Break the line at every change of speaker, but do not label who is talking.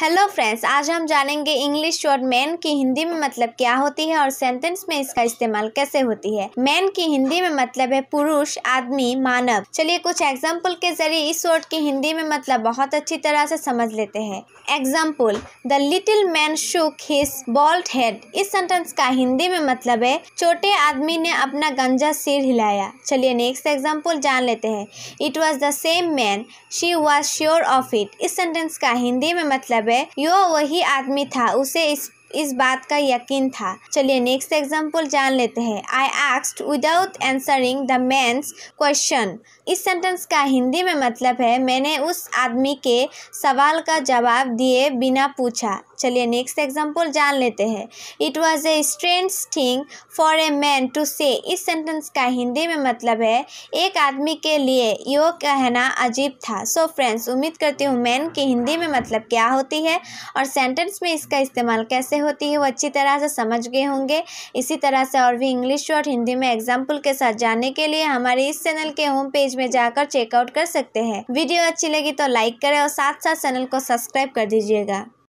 hello friends आज हम जानेंगे इंग्लिश वर्ड मैन की हिंदी में मतलब क्या होती है और सेंटेंस में इसका इस्तेमाल कैसे होती है मैन की हिंदी में मतलब है पुरुष आदमी मानव चलिए कुछ एग्जाम्पल के जरिए इस वर्ड की हिंदी में मतलब बहुत अच्छी तरह से समझ लेते हैं example the little man shook his bald head इस सेंटेंस का हिंदी में मतलब है छोटे आदमी ने अपना गंजा सिर हिलाया चलिए नेक्स्ट एग्जाम्पल जान लेते हैं it was the same man she was sure of it इस सेंटेंस का हिंदी में मतलब है यो वही आदमी था उसे इस इस बात का यकीन था चलिए नेक्स्ट एग्जाम्पल जान लेते हैं आई आक्स्ड without answering the man's question इस सेंटेंस का हिंदी में मतलब है मैंने उस आदमी के सवाल का जवाब दिए बिना पूछा चलिए नेक्स्ट एग्जाम्पल जान लेते हैं it was a strange thing for a man to say इस सेंटेंस का हिंदी में मतलब है एक आदमी के लिए यो कहना अजीब था सो so फ्रेंड्स उम्मीद करती हूँ मैन की हिंदी में मतलब क्या होती है और सेंटेंस में इसका इस्तेमाल कैसे होती है वो अच्छी तरह से समझ गए होंगे इसी तरह से और भी इंग्लिश और हिंदी में एग्जाम्पल के साथ जानने के लिए हमारे इस चैनल के होम पेज में जाकर चेकआउट कर सकते हैं वीडियो अच्छी लगी तो लाइक करें और साथ साथ चैनल को सब्सक्राइब कर दीजिएगा